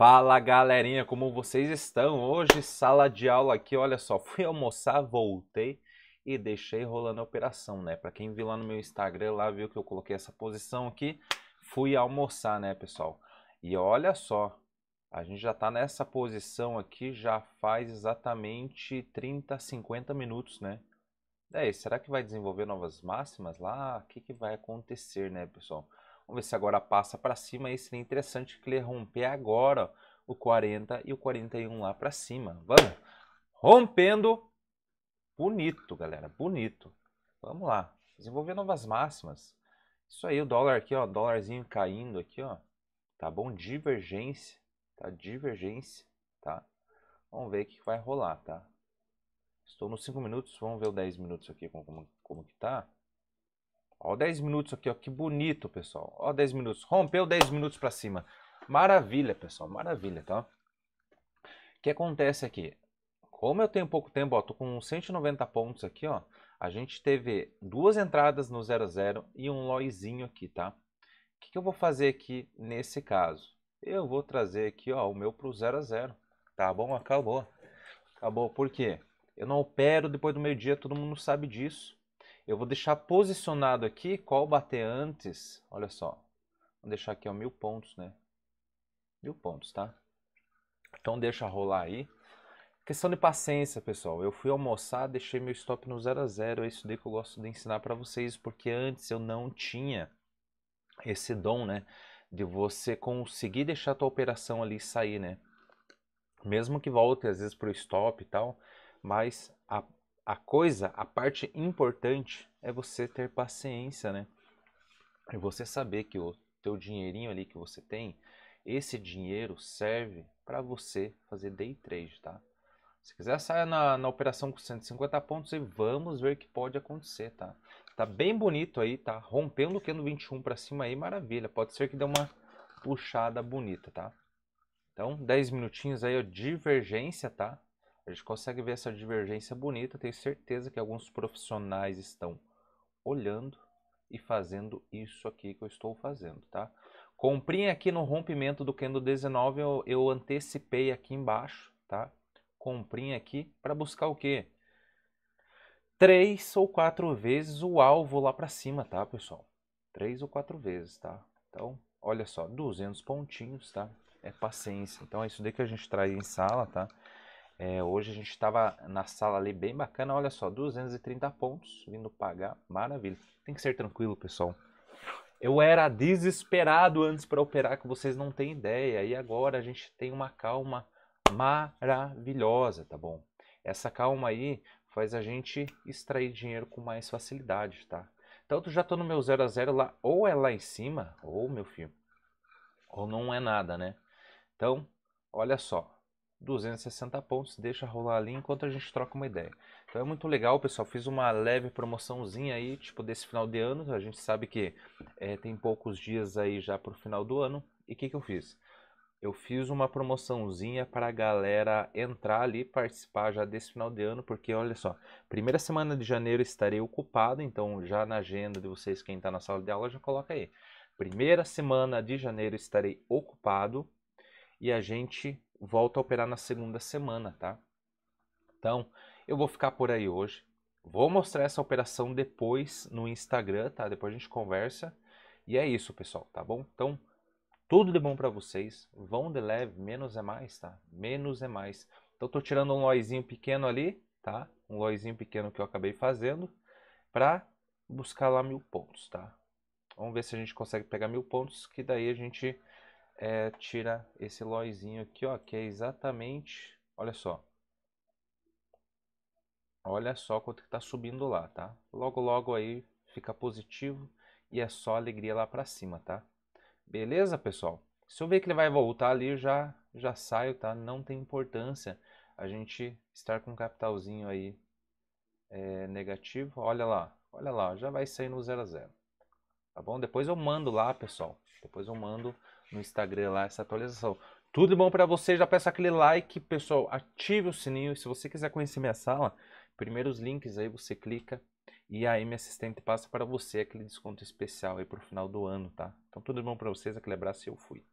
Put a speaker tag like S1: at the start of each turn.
S1: Fala galerinha, como vocês estão? Hoje, sala de aula aqui, olha só, fui almoçar, voltei e deixei rolando a operação, né? Pra quem viu lá no meu Instagram, lá viu que eu coloquei essa posição aqui, fui almoçar, né, pessoal? E olha só, a gente já tá nessa posição aqui já faz exatamente 30, 50 minutos, né? É, será que vai desenvolver novas máximas lá? O que, que vai acontecer, né, pessoal? Vamos ver se agora passa para cima. Esse seria interessante que ele romper agora o 40 e o 41 lá para cima. Vamos. Rompendo. Bonito, galera. Bonito. Vamos lá. Desenvolver novas máximas. Isso aí, o dólar aqui, ó. Dólarzinho caindo aqui, ó. Tá bom? Divergência. Tá? Divergência. Tá? Vamos ver o que vai rolar, tá? Estou nos 5 minutos. Vamos ver o 10 minutos aqui como, como, como que tá. Ó, 10 minutos aqui, ó, que bonito, pessoal. Ó, 10 minutos. Rompeu 10 minutos para cima. Maravilha, pessoal, maravilha, tá? O que acontece aqui? Como eu tenho pouco tempo, ó, tô com 190 pontos aqui, ó. A gente teve duas entradas no 00 e um loizinho aqui, tá? O que, que eu vou fazer aqui nesse caso? Eu vou trazer aqui, ó, o meu pro 00. Tá bom? Acabou. Acabou. Por quê? Eu não opero depois do meio-dia, todo mundo sabe disso. Eu vou deixar posicionado aqui qual bater antes. Olha só. Vou deixar aqui, ó, mil pontos, né? Mil pontos, tá? Então deixa rolar aí. Questão de paciência, pessoal. Eu fui almoçar, deixei meu stop no 0 a 0. É isso daí que eu gosto de ensinar para vocês, porque antes eu não tinha esse dom, né, de você conseguir deixar a tua operação ali sair, né? Mesmo que volte às vezes pro stop e tal, mas a a coisa, a parte importante é você ter paciência, né? E é você saber que o teu dinheirinho ali que você tem, esse dinheiro serve para você fazer day trade, tá? Se quiser, saia na, na operação com 150 pontos e vamos ver o que pode acontecer, tá? Tá bem bonito aí, tá? Rompendo o no 21 para cima aí, maravilha. Pode ser que dê uma puxada bonita, tá? Então, 10 minutinhos aí, ó, divergência, tá? A gente consegue ver essa divergência bonita, tenho certeza que alguns profissionais estão olhando e fazendo isso aqui que eu estou fazendo, tá? Comprinha aqui no rompimento do candle 19, eu, eu antecipei aqui embaixo, tá? Comprinha aqui para buscar o quê? Três ou quatro vezes o alvo lá para cima, tá, pessoal? Três ou quatro vezes, tá? Então, olha só, 200 pontinhos, tá? É paciência. Então, é isso daí que a gente traz em sala, tá? É, hoje a gente estava na sala ali bem bacana, olha só, 230 pontos vindo pagar, maravilha. Tem que ser tranquilo, pessoal. Eu era desesperado antes para operar, que vocês não têm ideia. E agora a gente tem uma calma maravilhosa, tá bom? Essa calma aí faz a gente extrair dinheiro com mais facilidade, tá? Tanto já tô no meu 0 a 0 lá, ou é lá em cima, ou meu filho, ou não é nada, né? Então, olha só, 260 pontos, deixa rolar ali enquanto a gente troca uma ideia. Então é muito legal, pessoal. Fiz uma leve promoçãozinha aí, tipo desse final de ano. A gente sabe que é, tem poucos dias aí já para o final do ano. E o que, que eu fiz? Eu fiz uma promoçãozinha para a galera entrar ali, participar já desse final de ano, porque olha só, primeira semana de janeiro estarei ocupado, então já na agenda de vocês, quem está na sala de aula, já coloca aí. Primeira semana de janeiro estarei ocupado e a gente volto a operar na segunda semana, tá? Então, eu vou ficar por aí hoje. Vou mostrar essa operação depois no Instagram, tá? Depois a gente conversa. E é isso, pessoal, tá bom? Então, tudo de bom para vocês. Vão de leve, menos é mais, tá? Menos é mais. Então, tô tirando um loizinho pequeno ali, tá? Um loizinho pequeno que eu acabei fazendo para buscar lá mil pontos, tá? Vamos ver se a gente consegue pegar mil pontos, que daí a gente é, tira esse loizinho aqui, ó, que é exatamente, olha só. Olha só quanto que tá subindo lá, tá? Logo, logo aí fica positivo e é só alegria lá para cima, tá? Beleza, pessoal? Se eu ver que ele vai voltar ali, já, já saio, tá? Não tem importância a gente estar com um capitalzinho aí é, negativo. Olha lá, olha lá, já vai sair no 0 a 0. Tá bom? Depois eu mando lá, pessoal. Depois eu mando no Instagram lá essa atualização. Tudo bom para vocês? Já peço aquele like, pessoal. Ative o sininho. Se você quiser conhecer minha sala, primeiros links aí você clica e aí minha assistente passa para você aquele desconto especial aí pro final do ano, tá? Então tudo bom para vocês, aquele abraço e eu fui.